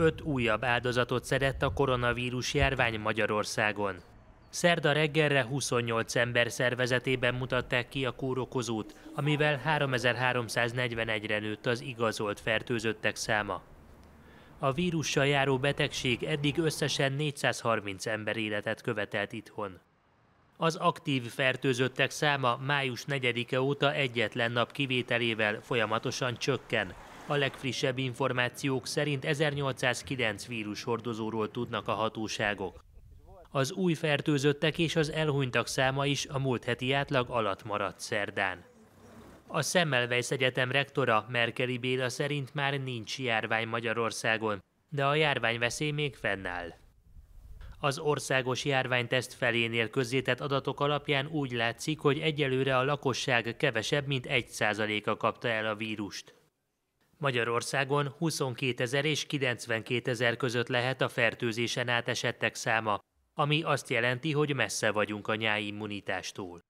öt újabb áldozatot szedett a koronavírus járvány Magyarországon. Szerda reggelre 28 ember szervezetében mutatták ki a kórokozót, amivel 3341-re nőtt az igazolt fertőzöttek száma. A vírussal járó betegség eddig összesen 430 ember életet követelt itthon. Az aktív fertőzöttek száma május 4-e óta egyetlen nap kivételével folyamatosan csökken, a legfrissebb információk szerint 1809 vírushordozóról tudnak a hatóságok. Az új fertőzöttek és az elhunytak száma is a múlt heti átlag alatt maradt szerdán. A Szemmelweis Egyetem rektora Merkeli Béla szerint már nincs járvány Magyarországon, de a járványveszély még fennáll. Az országos járványteszt felénél közzétett adatok alapján úgy látszik, hogy egyelőre a lakosság kevesebb, mint 1%-a kapta el a vírust. Magyarországon 22 ezer és 92 ezer között lehet a fertőzésen át esettek száma, ami azt jelenti, hogy messze vagyunk a nyáimmunitástól.